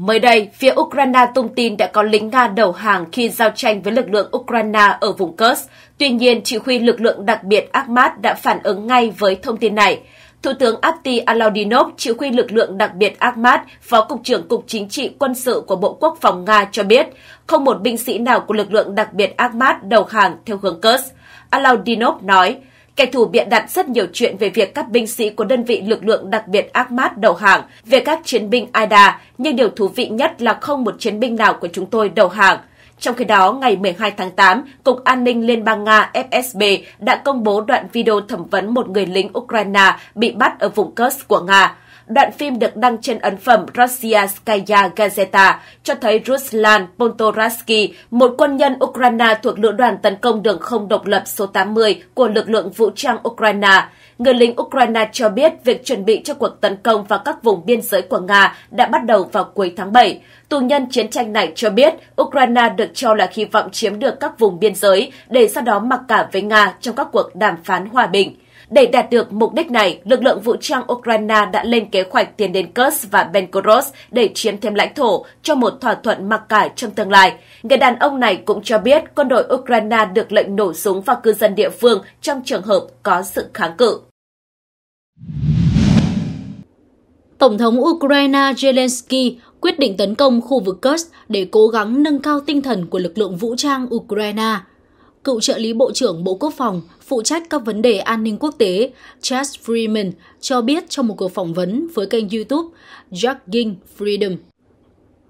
Mới đây, phía Ukraine tung tin đã có lính Nga đầu hàng khi giao tranh với lực lượng Ukraine ở vùng Kursk. Tuy nhiên, chỉ huy lực lượng đặc biệt Akhmat đã phản ứng ngay với thông tin này. Thủ tướng Abdi Alaudinov, chỉ huy lực lượng đặc biệt Akhmat, Phó Cục trưởng Cục Chính trị Quân sự của Bộ Quốc phòng Nga cho biết, không một binh sĩ nào của lực lượng đặc biệt Akhmat đầu hàng theo hướng Kursk. Alaudinov nói, Kẻ thù bịa đặt rất nhiều chuyện về việc các binh sĩ của đơn vị lực lượng đặc biệt Ahmad đầu hàng, về các chiến binh Aida, nhưng điều thú vị nhất là không một chiến binh nào của chúng tôi đầu hàng. Trong khi đó, ngày 12 tháng 8, Cục An ninh Liên bang Nga FSB đã công bố đoạn video thẩm vấn một người lính Ukraine bị bắt ở vùng Kursk của Nga đoạn phim được đăng trên ấn phẩm Rossiya Gazeta cho thấy Ruslan Pontoransky, một quân nhân Ukraine thuộc lữ đoàn tấn công đường không độc lập số 80 của lực lượng vũ trang Ukraine. Người lính Ukraine cho biết việc chuẩn bị cho cuộc tấn công vào các vùng biên giới của Nga đã bắt đầu vào cuối tháng 7. Tù nhân chiến tranh này cho biết Ukraine được cho là hy vọng chiếm được các vùng biên giới để sau đó mặc cả với Nga trong các cuộc đàm phán hòa bình. Để đạt được mục đích này, lực lượng vũ trang Ukraine đã lên kế hoạch tiến đến Kursk và Benkoros để chiếm thêm lãnh thổ cho một thỏa thuận mặc cả trong tương lai. Người đàn ông này cũng cho biết quân đội Ukraine được lệnh nổ súng vào cư dân địa phương trong trường hợp có sự kháng cự. Tổng thống Ukraine Zelensky quyết định tấn công khu vực Kursk để cố gắng nâng cao tinh thần của lực lượng vũ trang Ukraine. Cựu trợ lý Bộ trưởng Bộ Quốc phòng phụ trách các vấn đề an ninh quốc tế, Chas Freeman, cho biết trong một cuộc phỏng vấn với kênh YouTube Jogging Freedom.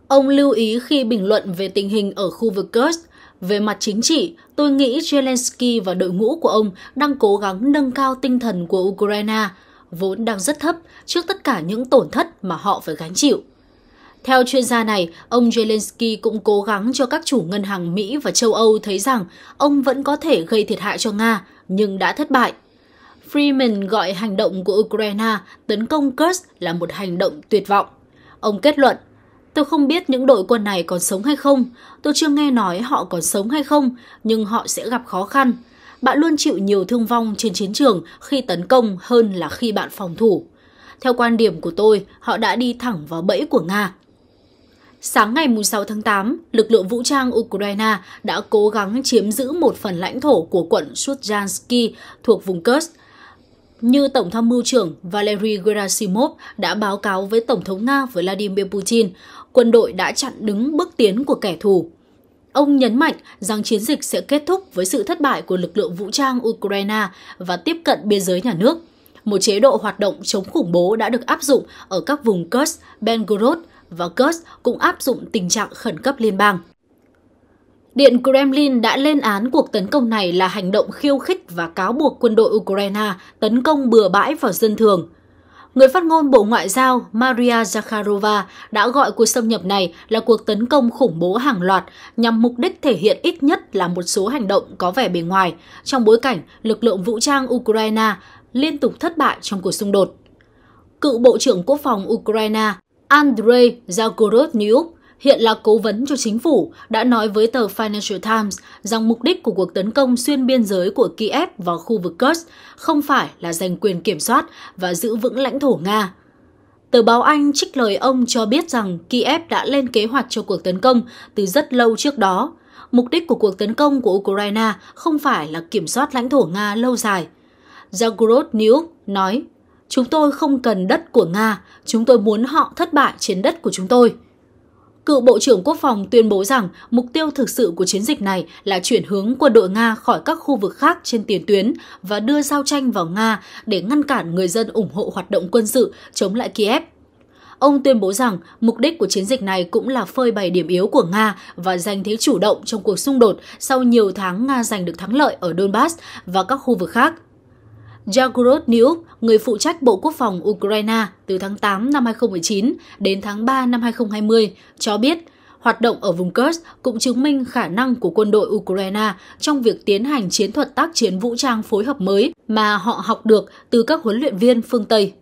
Ông lưu ý khi bình luận về tình hình ở khu vực Kursk, về mặt chính trị, tôi nghĩ Zelensky và đội ngũ của ông đang cố gắng nâng cao tinh thần của Ukraine, vốn đang rất thấp trước tất cả những tổn thất mà họ phải gánh chịu. Theo chuyên gia này, ông Zelensky cũng cố gắng cho các chủ ngân hàng Mỹ và châu Âu thấy rằng ông vẫn có thể gây thiệt hại cho Nga nhưng đã thất bại. Freeman gọi hành động của Ukraine tấn công Kursk là một hành động tuyệt vọng. Ông kết luận, Tôi không biết những đội quân này còn sống hay không, tôi chưa nghe nói họ còn sống hay không, nhưng họ sẽ gặp khó khăn. Bạn luôn chịu nhiều thương vong trên chiến trường khi tấn công hơn là khi bạn phòng thủ. Theo quan điểm của tôi, họ đã đi thẳng vào bẫy của Nga. Sáng ngày 6 tháng 8, lực lượng vũ trang Ukraine đã cố gắng chiếm giữ một phần lãnh thổ của quận Sutjansky thuộc vùng Kursk. Như Tổng tham mưu trưởng Valery Gerasimov đã báo cáo với Tổng thống Nga Vladimir Putin, quân đội đã chặn đứng bước tiến của kẻ thù. Ông nhấn mạnh rằng chiến dịch sẽ kết thúc với sự thất bại của lực lượng vũ trang Ukraine và tiếp cận biên giới nhà nước. Một chế độ hoạt động chống khủng bố đã được áp dụng ở các vùng Kursk, Belgorod, và Kursk cũng áp dụng tình trạng khẩn cấp liên bang. Điện Kremlin đã lên án cuộc tấn công này là hành động khiêu khích và cáo buộc quân đội Ukraine tấn công bừa bãi vào dân thường. Người phát ngôn Bộ Ngoại giao Maria Zakharova đã gọi cuộc xâm nhập này là cuộc tấn công khủng bố hàng loạt nhằm mục đích thể hiện ít nhất là một số hành động có vẻ bề ngoài trong bối cảnh lực lượng vũ trang Ukraine liên tục thất bại trong cuộc xung đột. Cựu Bộ trưởng Quốc phòng Ukraine Andrei Zagorodniuk, hiện là cố vấn cho chính phủ, đã nói với tờ Financial Times rằng mục đích của cuộc tấn công xuyên biên giới của Kiev vào khu vực Kursk không phải là giành quyền kiểm soát và giữ vững lãnh thổ Nga. Tờ báo Anh trích lời ông cho biết rằng Kiev đã lên kế hoạch cho cuộc tấn công từ rất lâu trước đó. Mục đích của cuộc tấn công của Ukraine không phải là kiểm soát lãnh thổ Nga lâu dài. Zagorod nói Chúng tôi không cần đất của Nga, chúng tôi muốn họ thất bại trên đất của chúng tôi. Cựu Bộ trưởng Quốc phòng tuyên bố rằng mục tiêu thực sự của chiến dịch này là chuyển hướng quân đội Nga khỏi các khu vực khác trên tiền tuyến và đưa giao tranh vào Nga để ngăn cản người dân ủng hộ hoạt động quân sự chống lại Kiev. Ông tuyên bố rằng mục đích của chiến dịch này cũng là phơi bày điểm yếu của Nga và giành thế chủ động trong cuộc xung đột sau nhiều tháng Nga giành được thắng lợi ở Donbass và các khu vực khác – Jagorod Niuk, người phụ trách Bộ Quốc phòng Ukraine từ tháng 8 năm 2019 đến tháng 3 năm 2020, cho biết hoạt động ở vùng Kursk cũng chứng minh khả năng của quân đội Ukraine trong việc tiến hành chiến thuật tác chiến vũ trang phối hợp mới mà họ học được từ các huấn luyện viên phương Tây.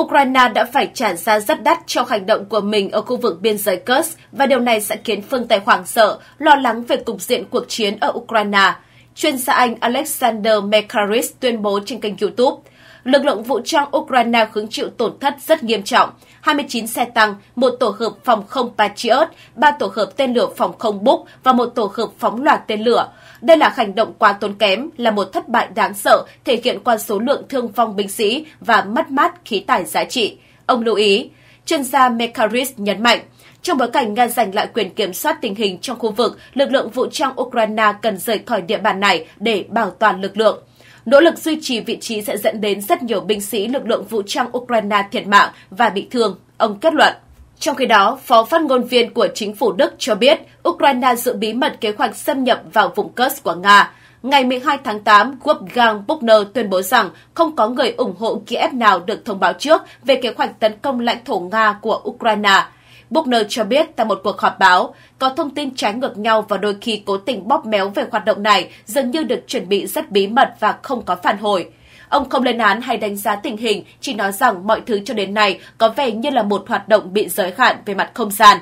Ukraine đã phải trả giá rất đắt cho hành động của mình ở khu vực biên giới Kursk và điều này sẽ khiến phương Tây hoảng sợ, lo lắng về cục diện cuộc chiến ở Ukraine. Chuyên gia Anh Alexander Mekaris tuyên bố trên kênh YouTube – lực lượng vũ trang Ukraine hứng chịu tổn thất rất nghiêm trọng, 29 xe tăng, một tổ hợp phòng không Patriot, ba tổ hợp tên lửa phòng không Buk và một tổ hợp phóng loạt tên lửa. Đây là hành động quá tốn kém, là một thất bại đáng sợ, thể hiện qua số lượng thương vong binh sĩ và mất mát khí tài giá trị. Ông lưu ý, chuyên gia Mekaris nhấn mạnh, trong bối cảnh Nga giành lại quyền kiểm soát tình hình trong khu vực, lực lượng vũ trang Ukraine cần rời khỏi địa bàn này để bảo toàn lực lượng. Nỗ lực duy trì vị trí sẽ dẫn đến rất nhiều binh sĩ lực lượng vũ trang Ukraine thiệt mạng và bị thương, ông kết luận. Trong khi đó, phó phát ngôn viên của chính phủ Đức cho biết Ukraine giữ bí mật kế hoạch xâm nhập vào vùng Kursk của Nga. Ngày 12 tháng 8, Wolfgang Buchner tuyên bố rằng không có người ủng hộ Kiev nào được thông báo trước về kế hoạch tấn công lãnh thổ Nga của Ukraine. Buckner cho biết tại một cuộc họp báo, có thông tin trái ngược nhau và đôi khi cố tình bóp méo về hoạt động này dường như được chuẩn bị rất bí mật và không có phản hồi. Ông không lên án hay đánh giá tình hình, chỉ nói rằng mọi thứ cho đến nay có vẻ như là một hoạt động bị giới hạn về mặt không gian.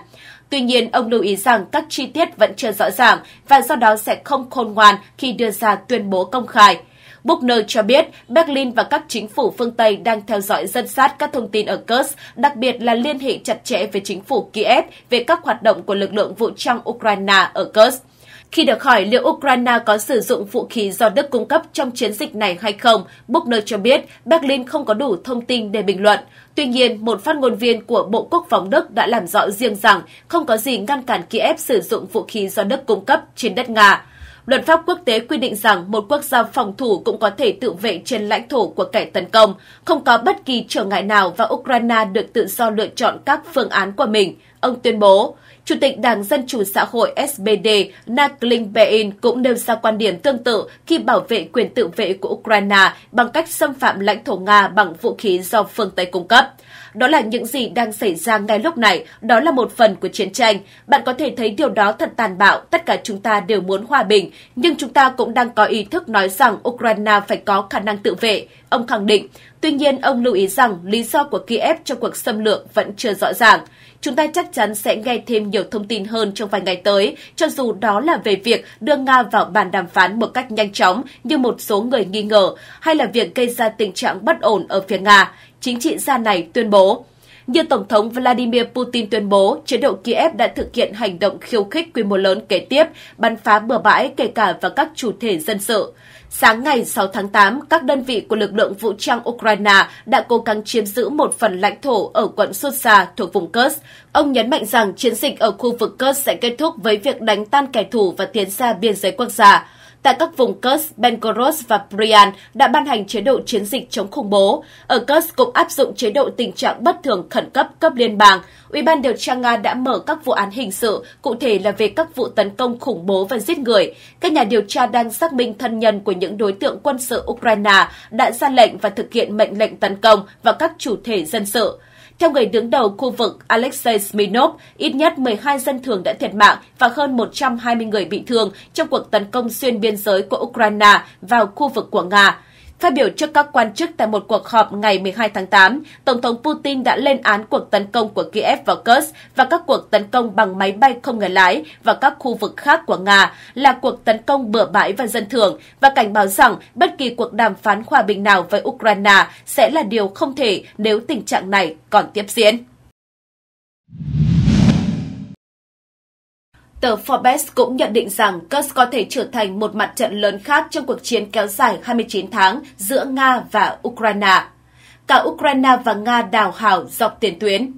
Tuy nhiên, ông lưu ý rằng các chi tiết vẫn chưa rõ ràng và do đó sẽ không khôn ngoan khi đưa ra tuyên bố công khai. Buchner cho biết Berlin và các chính phủ phương Tây đang theo dõi dân sát các thông tin ở Kursk, đặc biệt là liên hệ chặt chẽ với chính phủ Kiev về các hoạt động của lực lượng vũ trang Ukraine ở Kursk. Khi được hỏi liệu Ukraine có sử dụng vũ khí do Đức cung cấp trong chiến dịch này hay không, Buchner cho biết Berlin không có đủ thông tin để bình luận. Tuy nhiên, một phát ngôn viên của Bộ Quốc phòng Đức đã làm rõ riêng rằng không có gì ngăn cản Kiev sử dụng vũ khí do Đức cung cấp trên đất Nga. Luật pháp quốc tế quy định rằng một quốc gia phòng thủ cũng có thể tự vệ trên lãnh thổ của kẻ tấn công, không có bất kỳ trở ngại nào và Ukraine được tự do lựa chọn các phương án của mình, ông tuyên bố. Chủ tịch Đảng Dân Chủ Xã hội SPD Naklin Bein cũng nêu ra quan điểm tương tự khi bảo vệ quyền tự vệ của Ukraine bằng cách xâm phạm lãnh thổ Nga bằng vũ khí do phương Tây cung cấp. Đó là những gì đang xảy ra ngay lúc này, đó là một phần của chiến tranh. Bạn có thể thấy điều đó thật tàn bạo, tất cả chúng ta đều muốn hòa bình, nhưng chúng ta cũng đang có ý thức nói rằng Ukraine phải có khả năng tự vệ, ông khẳng định. Tuy nhiên, ông lưu ý rằng lý do của Kiev cho cuộc xâm lược vẫn chưa rõ ràng. Chúng ta chắc chắn sẽ nghe thêm nhiều thông tin hơn trong vài ngày tới, cho dù đó là về việc đưa Nga vào bàn đàm phán một cách nhanh chóng như một số người nghi ngờ, hay là việc gây ra tình trạng bất ổn ở phía Nga chính trị gia này tuyên bố. Như Tổng thống Vladimir Putin tuyên bố, chế độ Kiev đã thực hiện hành động khiêu khích quy mô lớn kế tiếp, bắn phá bừa bãi kể cả vào các chủ thể dân sự. Sáng ngày 6 tháng 8, các đơn vị của lực lượng vũ trang Ukraine đã cố gắng chiếm giữ một phần lãnh thổ ở quận Sotsa thuộc vùng Kursk. Ông nhấn mạnh rằng chiến dịch ở khu vực Kursk sẽ kết thúc với việc đánh tan kẻ thù và tiến ra biên giới quốc gia. Tại các vùng Kursk, Bengoros và Bryan đã ban hành chế độ chiến dịch chống khủng bố. Ở Kursk cũng áp dụng chế độ tình trạng bất thường khẩn cấp cấp liên bang. Ủy ban điều tra Nga đã mở các vụ án hình sự, cụ thể là về các vụ tấn công khủng bố và giết người. Các nhà điều tra đang xác minh thân nhân của những đối tượng quân sự Ukraine đã ra lệnh và thực hiện mệnh lệnh tấn công vào các chủ thể dân sự. Theo người đứng đầu khu vực Alexei Smirnov, ít nhất 12 dân thường đã thiệt mạng và hơn 120 người bị thương trong cuộc tấn công xuyên biên giới của Ukraine vào khu vực của Nga. Phát biểu trước các quan chức tại một cuộc họp ngày 12 tháng 8, Tổng thống Putin đã lên án cuộc tấn công của Kiev vào Kursk và các cuộc tấn công bằng máy bay không người lái và các khu vực khác của Nga là cuộc tấn công bừa bãi và dân thường và cảnh báo rằng bất kỳ cuộc đàm phán hòa bình nào với Ukraine sẽ là điều không thể nếu tình trạng này còn tiếp diễn. Tờ Forbes cũng nhận định rằng Kursk có thể trở thành một mặt trận lớn khác trong cuộc chiến kéo dài 29 tháng giữa Nga và Ukraine. Cả Ukraine và Nga đào hào dọc tiền tuyến.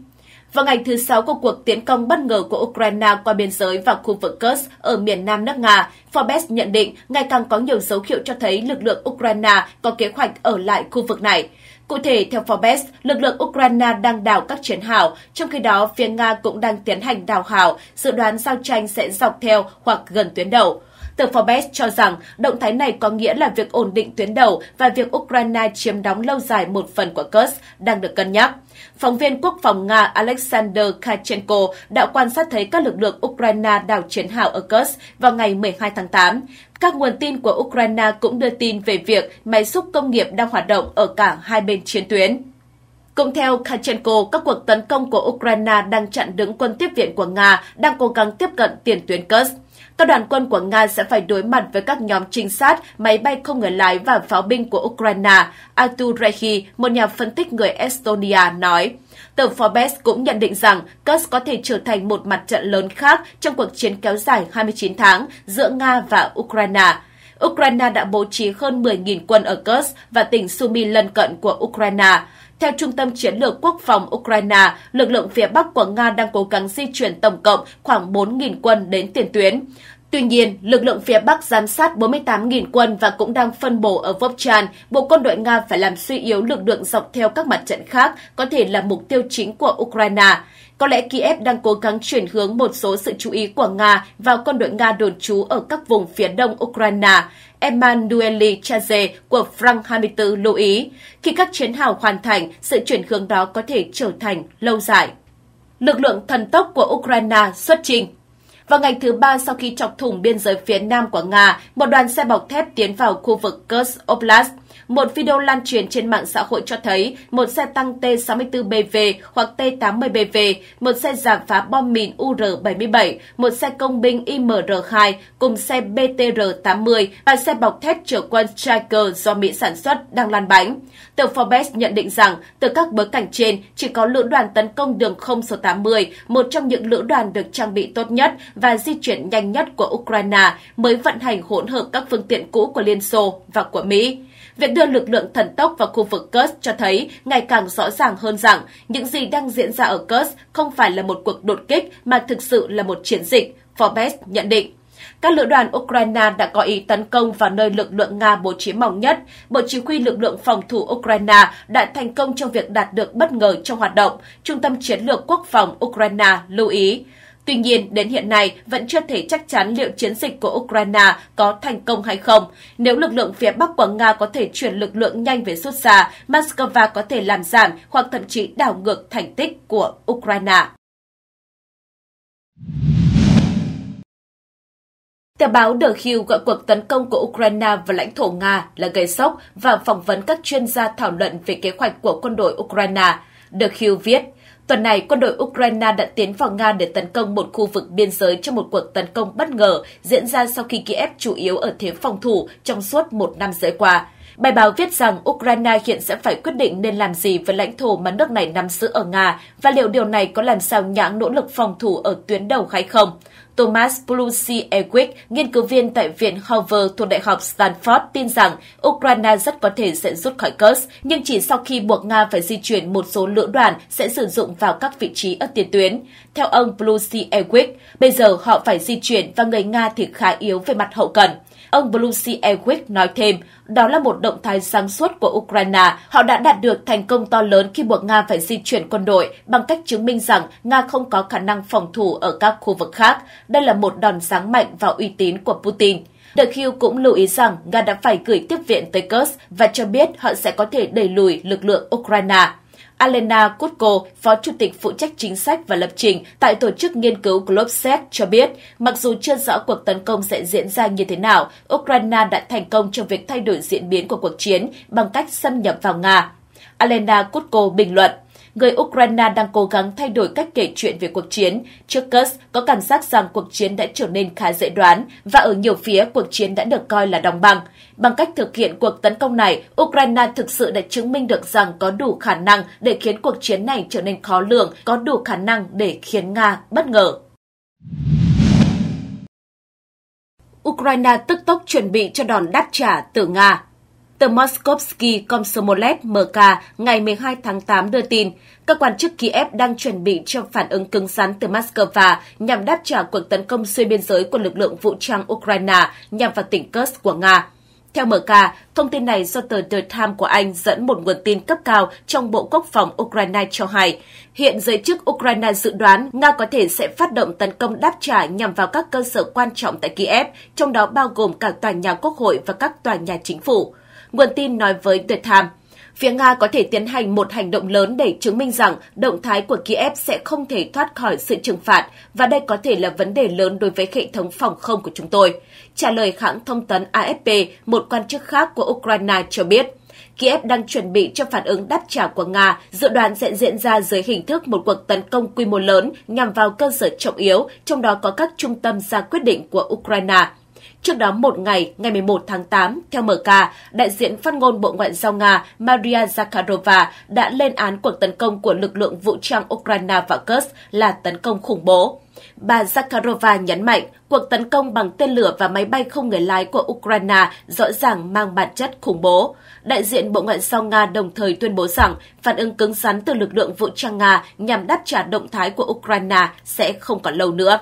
Vào ngày thứ Sáu của cuộc tiến công bất ngờ của Ukraine qua biên giới vào khu vực Kursk ở miền nam nước Nga, Forbes nhận định ngày càng có nhiều dấu hiệu cho thấy lực lượng Ukraine có kế hoạch ở lại khu vực này – Cụ thể, theo Forbes, lực lượng Ukraine đang đào các chiến hào, trong khi đó phía Nga cũng đang tiến hành đào hào, dự đoán giao tranh sẽ dọc theo hoặc gần tuyến đầu. Tờ Forbes cho rằng động thái này có nghĩa là việc ổn định tuyến đầu và việc Ukraine chiếm đóng lâu dài một phần của Kursk đang được cân nhắc. Phóng viên quốc phòng Nga Alexander Kachenko đã quan sát thấy các lực lượng Ukraine đảo chiến hào ở Kursk vào ngày 12 tháng 8. Các nguồn tin của Ukraine cũng đưa tin về việc máy xúc công nghiệp đang hoạt động ở cả hai bên chiến tuyến. Cũng theo Kachenko, các cuộc tấn công của Ukraine đang chặn đứng quân tiếp viện của Nga đang cố gắng tiếp cận tiền tuyến Kursk. Các đoàn quân của Nga sẽ phải đối mặt với các nhóm trinh sát, máy bay không người lái và pháo binh của Ukraine, Artur Rehi, một nhà phân tích người Estonia, nói. Tờ Forbes cũng nhận định rằng Kursk có thể trở thành một mặt trận lớn khác trong cuộc chiến kéo dài 29 tháng giữa Nga và Ukraine. Ukraine đã bố trí hơn 10.000 quân ở Kursk và tỉnh Sumy lân cận của Ukraine. Theo Trung tâm Chiến lược Quốc phòng Ukraine, lực lượng phía Bắc của Nga đang cố gắng di chuyển tổng cộng khoảng 4.000 quân đến tiền tuyến. Tuy nhiên, lực lượng phía Bắc giám sát 48.000 quân và cũng đang phân bổ ở Vovchan, buộc quân đội Nga phải làm suy yếu lực lượng dọc theo các mặt trận khác, có thể là mục tiêu chính của Ukraine. Có lẽ Kiev đang cố gắng chuyển hướng một số sự chú ý của Nga vào quân đội Nga đồn trú ở các vùng phía đông Ukraine. Emanuele Chaze của Frank 24 lưu ý, khi các chiến hào hoàn thành, sự chuyển hướng đó có thể trở thành lâu dài. Lực lượng thần tốc của Ukraine xuất trình vào ngày thứ ba sau khi chọc thủng biên giới phía nam của Nga, một đoàn xe bọc thép tiến vào khu vực Kursk Oblast – một video lan truyền trên mạng xã hội cho thấy một xe tăng T-64BV hoặc T-80BV, một xe giảm phá bom mìn UR-77, một xe công binh IMR-2 cùng xe BTR-80 và xe bọc thép chở quân Striker do Mỹ sản xuất đang lan bánh. Tờ Forbes nhận định rằng từ các bối cảnh trên, chỉ có lữ đoàn tấn công đường không số 80, một trong những lữ đoàn được trang bị tốt nhất và di chuyển nhanh nhất của Ukraine mới vận hành hỗn hợp các phương tiện cũ của Liên Xô và của Mỹ. Việc đưa lực lượng thần tốc vào khu vực Kursk cho thấy ngày càng rõ ràng hơn rằng những gì đang diễn ra ở Kursk không phải là một cuộc đột kích mà thực sự là một chiến dịch, Forbes nhận định. Các lữ đoàn Ukraine đã có ý tấn công vào nơi lực lượng Nga bố trí mỏng nhất. Bộ chỉ huy lực lượng phòng thủ Ukraine đã thành công trong việc đạt được bất ngờ trong hoạt động, Trung tâm Chiến lược Quốc phòng Ukraine lưu ý. Tuy nhiên, đến hiện nay vẫn chưa thể chắc chắn liệu chiến dịch của Ukraine có thành công hay không. Nếu lực lượng phía Bắc của Nga có thể chuyển lực lượng nhanh về rút xa, Moscow có thể làm giảm hoặc thậm chí đảo ngược thành tích của Ukraine. Tờ báo The Hill gọi cuộc tấn công của Ukraine vào lãnh thổ Nga là gây sốc và phỏng vấn các chuyên gia thảo luận về kế hoạch của quân đội Ukraine. The Hill viết, Tuần này, quân đội Ukraine đã tiến vào Nga để tấn công một khu vực biên giới trong một cuộc tấn công bất ngờ diễn ra sau khi Kiev chủ yếu ở thế phòng thủ trong suốt một năm rưỡi qua. Bài báo viết rằng Ukraine hiện sẽ phải quyết định nên làm gì với lãnh thổ mà nước này nắm giữ ở Nga và liệu điều này có làm sao nhãng nỗ lực phòng thủ ở tuyến đầu hay không. Thomas Blusi Ewick, nghiên cứu viên tại Viện Hoover thuộc Đại học Stanford tin rằng Ukraine rất có thể sẽ rút khỏi Kursk, nhưng chỉ sau khi buộc Nga phải di chuyển một số lữ đoàn sẽ sử dụng vào các vị trí ở tiền tuyến. Theo ông Blusi Ewick, bây giờ họ phải di chuyển và người Nga thì khá yếu về mặt hậu cần. Ông Blusi Ewick nói thêm, đó là một động thái sáng suốt của Ukraine. Họ đã đạt được thành công to lớn khi buộc Nga phải di chuyển quân đội bằng cách chứng minh rằng Nga không có khả năng phòng thủ ở các khu vực khác. Đây là một đòn sáng mạnh vào uy tín của Putin. The Hill cũng lưu ý rằng Nga đã phải gửi tiếp viện tới Kursk và cho biết họ sẽ có thể đẩy lùi lực lượng Ukraine. Alena Kutko, Phó Chủ tịch phụ trách chính sách và lập trình tại tổ chức nghiên cứu Globset cho biết, mặc dù chưa rõ cuộc tấn công sẽ diễn ra như thế nào, Ukraine đã thành công trong việc thay đổi diễn biến của cuộc chiến bằng cách xâm nhập vào Nga. Alena Kutko bình luận, người Ukraine đang cố gắng thay đổi cách kể chuyện về cuộc chiến. Trước Kursk có cảm giác rằng cuộc chiến đã trở nên khá dễ đoán và ở nhiều phía cuộc chiến đã được coi là đồng bằng. Bằng cách thực hiện cuộc tấn công này, Ukraine thực sự đã chứng minh được rằng có đủ khả năng để khiến cuộc chiến này trở nên khó lường, có đủ khả năng để khiến Nga bất ngờ. Ukraine tức tốc chuẩn bị cho đòn đáp trả từ Nga. Tờ Moskovsky Komsomolets MK ngày 12 tháng 8 đưa tin, các quan chức Kiev đang chuẩn bị cho phản ứng cứng rắn từ Moscow nhằm đáp trả cuộc tấn công xuyên biên giới của lực lượng vũ trang Ukraine nhằm vào tỉnh Kursk của Nga. Theo MK, thông tin này do tờ The Times của Anh dẫn một nguồn tin cấp cao trong Bộ Quốc phòng Ukraine cho hay, hiện giới chức Ukraine dự đoán Nga có thể sẽ phát động tấn công đáp trả nhằm vào các cơ sở quan trọng tại Kiev, trong đó bao gồm cả tòa nhà quốc hội và các tòa nhà chính phủ nguồn tin nói với The Times. Phía Nga có thể tiến hành một hành động lớn để chứng minh rằng động thái của Kiev sẽ không thể thoát khỏi sự trừng phạt và đây có thể là vấn đề lớn đối với hệ thống phòng không của chúng tôi. Trả lời hãng thông tấn AFP, một quan chức khác của Ukraine cho biết. Kiev đang chuẩn bị cho phản ứng đáp trả của Nga, dự đoán sẽ diễn ra dưới hình thức một cuộc tấn công quy mô lớn nhằm vào cơ sở trọng yếu, trong đó có các trung tâm ra quyết định của Ukraine. Trước đó một ngày, ngày 11 tháng 8, theo MK, đại diện phát ngôn Bộ Ngoại giao Nga Maria Zakharova đã lên án cuộc tấn công của lực lượng vũ trang Ukraine vào Kursk là tấn công khủng bố. Bà Zakharova nhấn mạnh, cuộc tấn công bằng tên lửa và máy bay không người lái của Ukraine rõ ràng mang bản chất khủng bố. Đại diện Bộ Ngoại giao Nga đồng thời tuyên bố rằng phản ứng cứng rắn từ lực lượng vũ trang Nga nhằm đáp trả động thái của Ukraine sẽ không còn lâu nữa.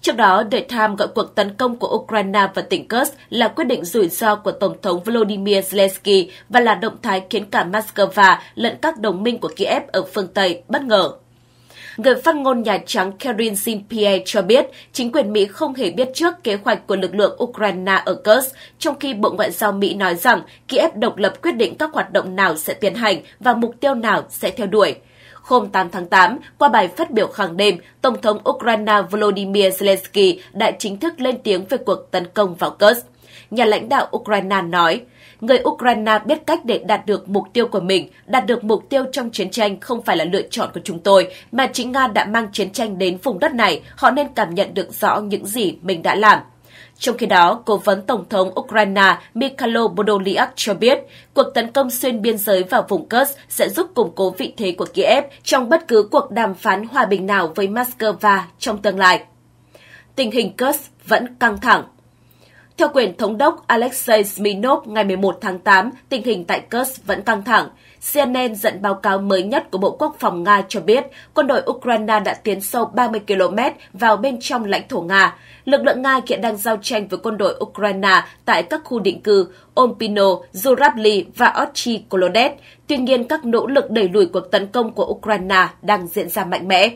Trước đó, The Times gọi cuộc tấn công của Ukraine và tỉnh Kursk là quyết định rủi ro của Tổng thống Volodymyr Zelensky và là động thái khiến cả Moscow lẫn các đồng minh của Kiev ở phương Tây bất ngờ. Người phát ngôn Nhà Trắng Karine Jean-Pierre cho biết chính quyền Mỹ không hề biết trước kế hoạch của lực lượng Ukraine ở Kursk, trong khi Bộ Ngoại giao Mỹ nói rằng Kiev độc lập quyết định các hoạt động nào sẽ tiến hành và mục tiêu nào sẽ theo đuổi. Hôm 8 tháng 8, qua bài phát biểu hàng đêm, Tổng thống Ukraine Volodymyr Zelensky đã chính thức lên tiếng về cuộc tấn công vào Kursk. Nhà lãnh đạo Ukraine nói, người Ukraine biết cách để đạt được mục tiêu của mình, đạt được mục tiêu trong chiến tranh không phải là lựa chọn của chúng tôi, mà chính Nga đã mang chiến tranh đến vùng đất này, họ nên cảm nhận được rõ những gì mình đã làm. Trong khi đó, Cố vấn Tổng thống Ukraine Mikhailo Podolyak cho biết cuộc tấn công xuyên biên giới vào vùng Kursk sẽ giúp củng cố vị thế của Kiev trong bất cứ cuộc đàm phán hòa bình nào với Moscow trong tương lai. Tình hình Kursk vẫn căng thẳng. Theo quyền thống đốc Alexei Sminov ngày 11 tháng 8, tình hình tại Kursk vẫn căng thẳng. CNN dẫn báo cáo mới nhất của Bộ Quốc phòng Nga cho biết quân đội Ukraine đã tiến sâu 30 km vào bên trong lãnh thổ Nga. Lực lượng Nga hiện đang giao tranh với quân đội Ukraine tại các khu định cư Ompino, Zurabli và Ochi Kolodet. Tuy nhiên, các nỗ lực đẩy lùi cuộc tấn công của Ukraine đang diễn ra mạnh mẽ.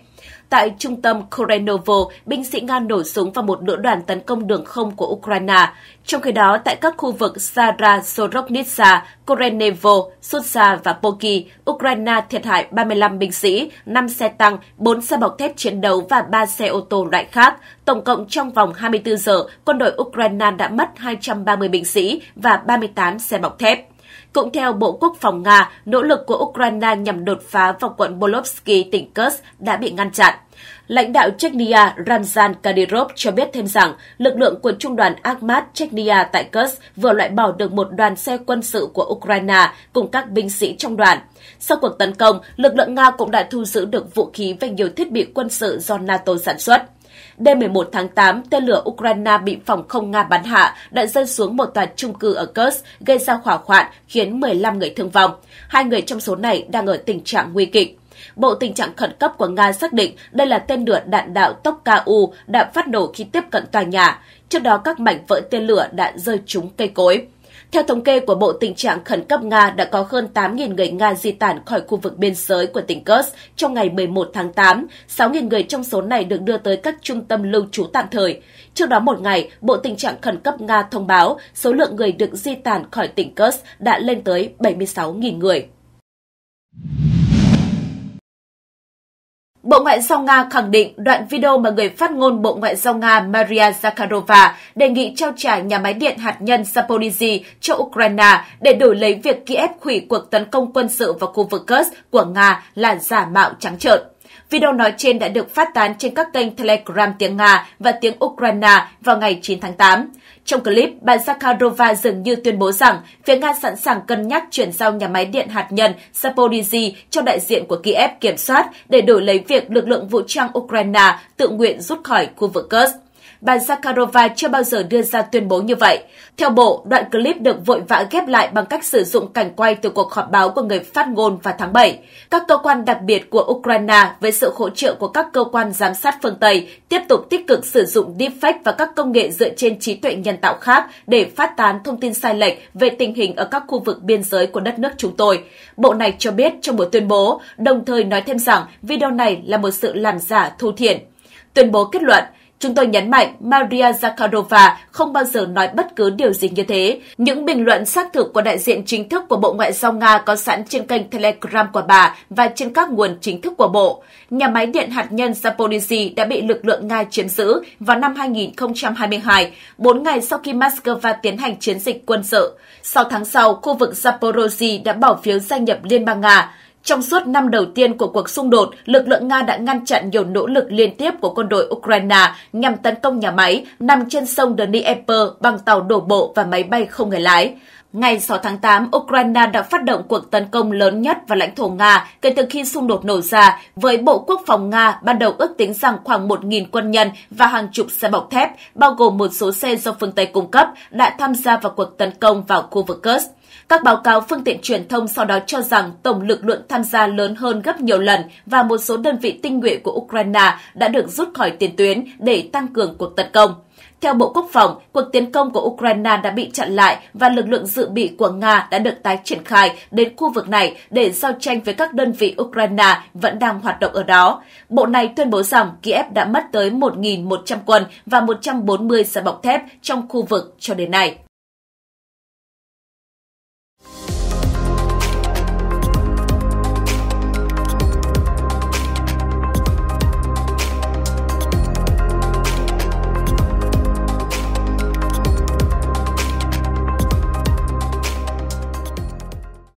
Tại trung tâm Korenovo, binh sĩ Nga nổ súng vào một lữ đoàn tấn công đường không của Ukraine. Trong khi đó, tại các khu vực Sara, Soroknitsa, Korenevo, Sutsa và Poki, Ukraine thiệt hại 35 binh sĩ, 5 xe tăng, 4 xe bọc thép chiến đấu và 3 xe ô tô loại khác. Tổng cộng trong vòng 24 giờ, quân đội Ukraine đã mất 230 binh sĩ và 38 xe bọc thép. Cũng theo Bộ Quốc phòng Nga, nỗ lực của Ukraine nhằm đột phá vào quận Bolovsky, tỉnh Kursk đã bị ngăn chặn. Lãnh đạo Chechnya Ramzan Kadyrov cho biết thêm rằng lực lượng của trung đoàn Akhmat Chechnya tại Kursk vừa loại bỏ được một đoàn xe quân sự của Ukraine cùng các binh sĩ trong đoàn. Sau cuộc tấn công, lực lượng Nga cũng đã thu giữ được vũ khí và nhiều thiết bị quân sự do NATO sản xuất. Đêm 11 tháng 8, tên lửa Ukraine bị phòng không Nga bắn hạ đã rơi xuống một tòa trung cư ở Kursk, gây ra hỏa hoạn khiến 15 người thương vong. Hai người trong số này đang ở tình trạng nguy kịch. Bộ tình trạng khẩn cấp của Nga xác định đây là tên lửa đạn đạo tốc KU đã phát nổ khi tiếp cận tòa nhà. Trước đó, các mảnh vỡ tên lửa đã rơi trúng cây cối. Theo thống kê của Bộ Tình trạng Khẩn cấp Nga, đã có hơn 8.000 người Nga di tản khỏi khu vực biên giới của tỉnh Kursk trong ngày 11 tháng 8. 6.000 người trong số này được đưa tới các trung tâm lưu trú tạm thời. Trước đó một ngày, Bộ Tình trạng Khẩn cấp Nga thông báo số lượng người được di tản khỏi tỉnh Kursk đã lên tới 76.000 người. Bộ Ngoại giao Nga khẳng định đoạn video mà người phát ngôn Bộ Ngoại giao Nga Maria Zakharova đề nghị trao trả nhà máy điện hạt nhân Zaporizhia cho Ukraine để đổi lấy việc Kiev hủy cuộc tấn công quân sự vào khu vực Kursk của Nga là giả mạo trắng trợn. Video nói trên đã được phát tán trên các kênh Telegram tiếng Nga và tiếng Ukraine vào ngày 9 tháng 8. Trong clip, bà Zakharova dường như tuyên bố rằng phía Nga sẵn sàng cân nhắc chuyển giao nhà máy điện hạt nhân Zaporizhia cho đại diện của Kiev kiểm soát để đổi lấy việc lực lượng vũ trang Ukraine tự nguyện rút khỏi khu vực Kursk bà Zakharova chưa bao giờ đưa ra tuyên bố như vậy. Theo Bộ, đoạn clip được vội vã ghép lại bằng cách sử dụng cảnh quay từ cuộc họp báo của người phát ngôn vào tháng 7. Các cơ quan đặc biệt của Ukraine với sự hỗ trợ của các cơ quan giám sát phương Tây tiếp tục tích cực sử dụng deepfake và các công nghệ dựa trên trí tuệ nhân tạo khác để phát tán thông tin sai lệch về tình hình ở các khu vực biên giới của đất nước chúng tôi. Bộ này cho biết trong một tuyên bố, đồng thời nói thêm rằng video này là một sự làm giả thô thiển. Tuyên bố kết luận, Chúng tôi nhấn mạnh Maria Zakharova không bao giờ nói bất cứ điều gì như thế. Những bình luận xác thực của đại diện chính thức của Bộ Ngoại giao Nga có sẵn trên kênh Telegram của bà và trên các nguồn chính thức của Bộ. Nhà máy điện hạt nhân Zaporizhia đã bị lực lượng Nga chiếm giữ vào năm 2022, 4 ngày sau khi Moscow tiến hành chiến dịch quân sự. Sau tháng sau, khu vực Zaporizhia đã bỏ phiếu gia nhập Liên bang Nga. Trong suốt năm đầu tiên của cuộc xung đột, lực lượng Nga đã ngăn chặn nhiều nỗ lực liên tiếp của quân đội Ukraine nhằm tấn công nhà máy nằm trên sông Dnieper bằng tàu đổ bộ và máy bay không người lái. Ngày 6 tháng 8, Ukraine đã phát động cuộc tấn công lớn nhất vào lãnh thổ Nga kể từ khi xung đột nổ ra, với Bộ Quốc phòng Nga ban đầu ước tính rằng khoảng 1.000 quân nhân và hàng chục xe bọc thép, bao gồm một số xe do phương Tây cung cấp, đã tham gia vào cuộc tấn công vào khu vực Kursk. Các báo cáo phương tiện truyền thông sau đó cho rằng tổng lực lượng tham gia lớn hơn gấp nhiều lần và một số đơn vị tinh nhuệ của Ukraine đã được rút khỏi tiền tuyến để tăng cường cuộc tấn công. Theo Bộ Quốc phòng, cuộc tiến công của Ukraine đã bị chặn lại và lực lượng dự bị của Nga đã được tái triển khai đến khu vực này để giao tranh với các đơn vị Ukraine vẫn đang hoạt động ở đó. Bộ này tuyên bố rằng Kiev đã mất tới 1.100 quân và 140 xe bọc thép trong khu vực cho đến nay.